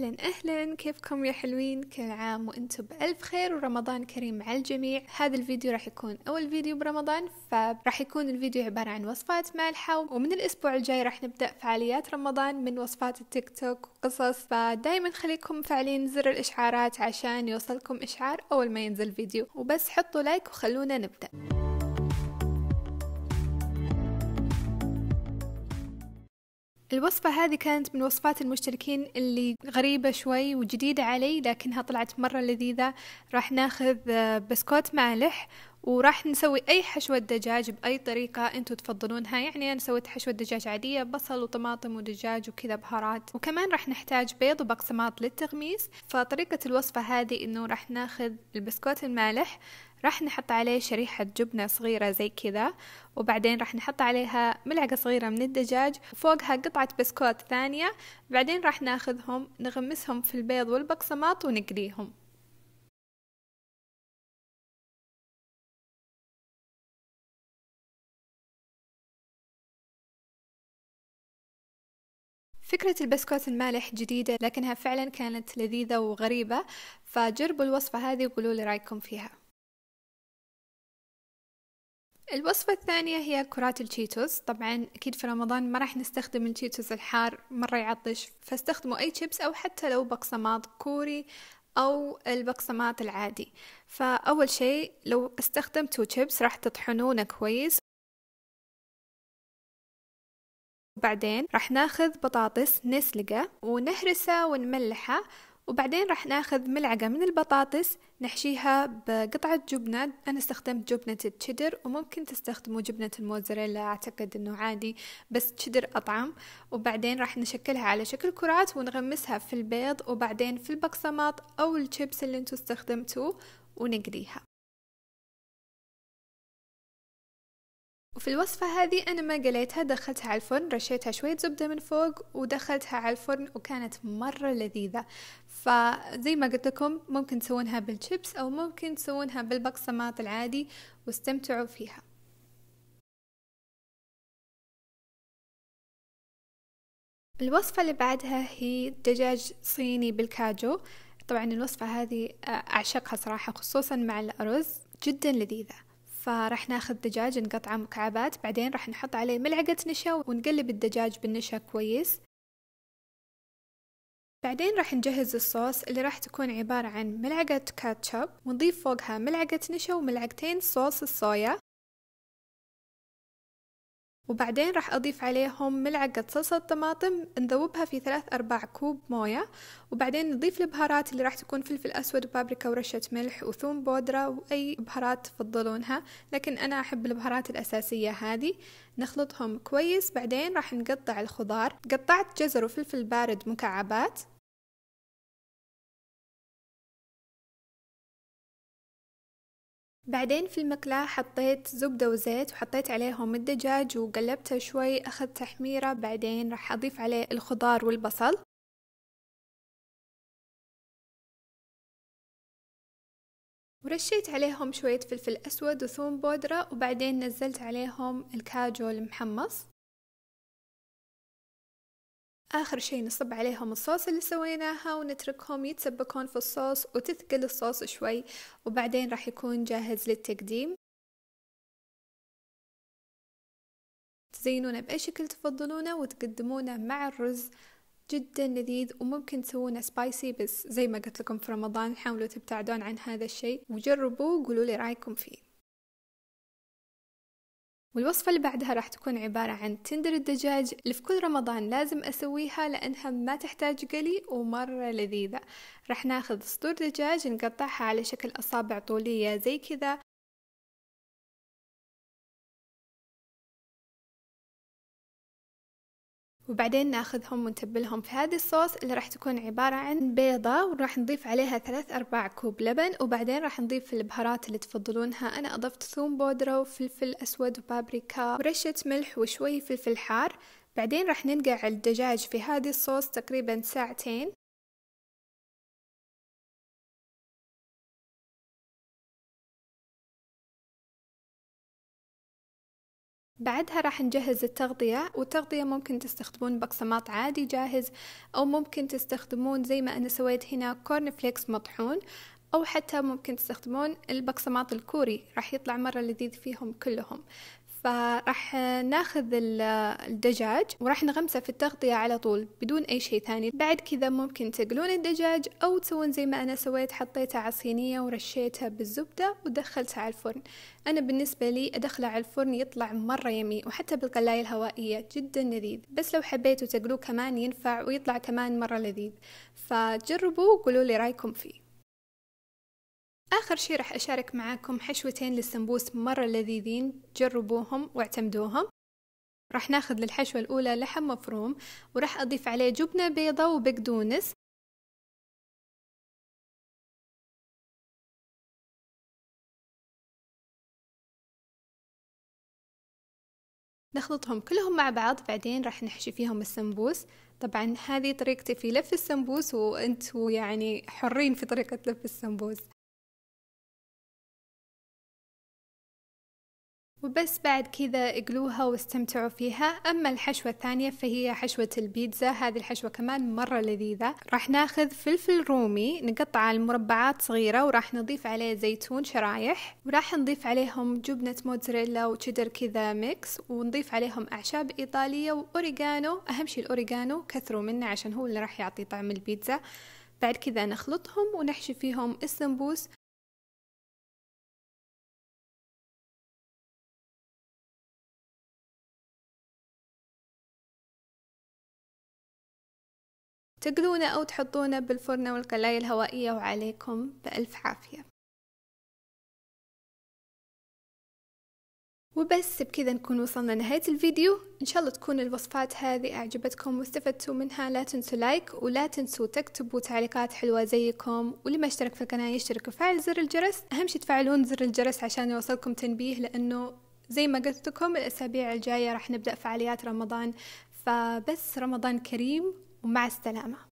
أهلا أهلا كيفكم يا حلوين كل عام وأنتم بألف خير ورمضان كريم على الجميع هذا الفيديو راح يكون أول فيديو برمضان فراح يكون الفيديو عبارة عن وصفات مالحة ومن الأسبوع الجاي راح نبدأ فعاليات رمضان من وصفات التيك توك وقصص فدايما خليكم فعلين زر الإشعارات عشان يوصلكم إشعار أول ما ينزل فيديو وبس حطوا لايك وخلونا نبدأ الوصفة هذه كانت من وصفات المشتركين اللي غريبة شوي وجديدة علي لكنها طلعت مرة لذيذة راح ناخذ آه، بسكوت مالح وراح نسوي اي حشوة دجاج باي طريقة انتوا تفضلونها يعني انا سويت حشوة دجاج عادية بصل وطماطم ودجاج وكذا بهارات وكمان راح نحتاج بيض وبقسماط للتغميس فطريقة الوصفة هذه انه راح ناخذ البسكوت المالح راح نحط عليه شريحة جبنة صغيرة زي كذا وبعدين راح نحط عليها ملعقة صغيرة من الدجاج وفوقها قطعة بسكوت ثانية بعدين راح ناخذهم نغمسهم في البيض والبقسماط ونقليهم فكرة البسكوت المالح جديدة لكنها فعلا كانت لذيذة وغريبة فجربوا الوصفة هذه وقولوا لي رأيكم فيها الوصفة الثانية هي كرات التشيتوس طبعا أكيد في رمضان ما راح نستخدم التشيتوس الحار مرة يعطش فاستخدموا أي شيبس أو حتى لو بقسماط كوري أو البقسماط العادي فأول شيء لو استخدمتوا شيبس راح تطحنونه كويس بعدين راح ناخذ بطاطس نسلقه ونهرسه ونملحه وبعدين راح ناخذ ملعقة من البطاطس نحشيها بقطعة جبنة أنا استخدمت جبنة التشيدر وممكن تستخدموا جبنة الموزاريلا أعتقد أنه عادي بس تشيدر أطعم وبعدين راح نشكلها على شكل كرات ونغمسها في البيض وبعدين في البقسماط أو الشيبس اللي انتو استخدمتوه ونقليها وفي الوصفة هذه أنا ما قليتها دخلتها على الفرن رشيتها شوية زبدة من فوق ودخلتها على الفرن وكانت مرة لذيذة فزي ما قلت لكم ممكن تسوونها بالشيبس أو ممكن تسوونها بالبقسماط العادي واستمتعوا فيها الوصفة اللي بعدها هي دجاج صيني بالكاجو طبعا الوصفة هذه أعشقها صراحة خصوصا مع الأرز جدا لذيذة فراح ناخذ دجاج نقطعه مكعبات بعدين راح نحط عليه ملعقة نشا ونقلب الدجاج بالنشا كويس بعدين راح نجهز الصوص اللي راح تكون عبارة عن ملعقة كاتشب ونضيف فوقها ملعقة نشا وملعقتين صوص الصويا وبعدين راح أضيف عليهم ملعقة صلصة طماطم نذوبها في ثلاث أرباع كوب موية وبعدين نضيف البهارات اللي راح تكون فلفل أسود وبابريكا ورشة ملح وثوم بودرة وأي بهارات تفضلونها لكن أنا أحب البهارات الأساسية هذه نخلطهم كويس بعدين راح نقطع الخضار قطعت جزر وفلفل بارد مكعبات بعدين في المقلاة حطيت زبدة وزيت وحطيت عليهم الدجاج وقلبته شوي أخذ تحميرة بعدين راح أضيف عليه الخضار والبصل ورشيت عليهم شوية فلفل أسود وثوم بودرة وبعدين نزلت عليهم الكاجو المحمص آخر شي نصب عليهم الصوص اللي سويناها ونتركهم يتسبكون في الصوص وتثقل الصوص شوي وبعدين راح يكون جاهز للتقديم تزينونه بأي شكل تفضلونه وتقدمونه مع الرز جدا لذيذ وممكن تسوونه سبايسي بس زي ما قلت لكم في رمضان حاولوا تبتعدون عن هذا الشيء وجربوه وقولوا لي رايكم فيه والوصفة اللي بعدها راح تكون عبارة عن تندر الدجاج اللي في كل رمضان لازم أسويها لأنها ما تحتاج قلي ومرة لذيذة راح ناخذ صدور دجاج نقطعها على شكل أصابع طولية زي كذا وبعدين ناخذهم ونتبلهم في هذه الصوص اللي راح تكون عبارة عن بيضة وراح نضيف عليها ثلاث أرباع كوب لبن وبعدين راح نضيف البهارات اللي تفضلونها أنا أضفت ثوم بودرة وفلفل أسود وبابريكا ورشة ملح وشوي فلفل حار بعدين راح ننقع الدجاج في هذه الصوص تقريبا ساعتين بعدها راح نجهز التغطية والتغطية ممكن تستخدمون بقسماط عادي جاهز أو ممكن تستخدمون زي ما أنا سويت هنا كورن فليكس مطحون أو حتى ممكن تستخدمون البقسماط الكوري راح يطلع مرة لذيذ فيهم كلهم فراح ناخذ الدجاج وراح نغمسه في التغطية على طول بدون أي شيء ثاني بعد كذا ممكن تقلون الدجاج أو تسوون زي ما أنا سويت حطيته على صينية ورشيتها بالزبدة ودخلتها على الفرن أنا بالنسبة لي أدخله على الفرن يطلع مرة يمي وحتى بالقلاية الهوائية جدا لذيذ بس لو حبيتوا تقلوه كمان ينفع ويطلع كمان مرة لذيذ فجربوا وقولوا لي رايكم فيه آخر شي راح أشارك معاكم حشوتين للسمبوس مرة لذيذين جربوهم واعتمدوهم راح ناخذ للحشوة الأولى لحم مفروم وراح أضيف عليه جبنة بيضة وبقدونس نخلطهم كلهم مع بعض بعدين راح نحشي فيهم السمبوس طبعا هذه طريقتي في لف السمبوس وانتوا يعني حرين في طريقة لف السمبوس وبس بعد كذا اقلوها واستمتعوا فيها أما الحشوة الثانية فهي حشوة البيتزا هذه الحشوة كمان مرة لذيذة راح ناخذ فلفل رومي نقطعه المربعات صغيرة وراح نضيف عليه زيتون شرايح وراح نضيف عليهم جبنة موتزاريلا وشيدر كذا ميكس ونضيف عليهم أعشاب إيطالية وأوريجانو أهم شيء الأوريجانو كثروا منه عشان هو اللي راح يعطي طعم البيتزا بعد كذا نخلطهم ونحشي فيهم السمبوس تقلونه أو تحطونه بالفرن والقلاية الهوائية وعليكم بألف عافية وبس بكذا نكون وصلنا نهاية الفيديو إن شاء الله تكون الوصفات هذه أعجبتكم واستفدتوا منها لا تنسوا لايك ولا تنسوا تكتبوا تعليقات حلوة زيكم واللي ما اشترك في القناة يشترك وفعل زر الجرس أهم شي تفعلون زر الجرس عشان يوصلكم تنبيه لأنه زي ما قلت لكم الأسابيع الجاية راح نبدأ فعاليات رمضان فبس رمضان كريم ومع السلامه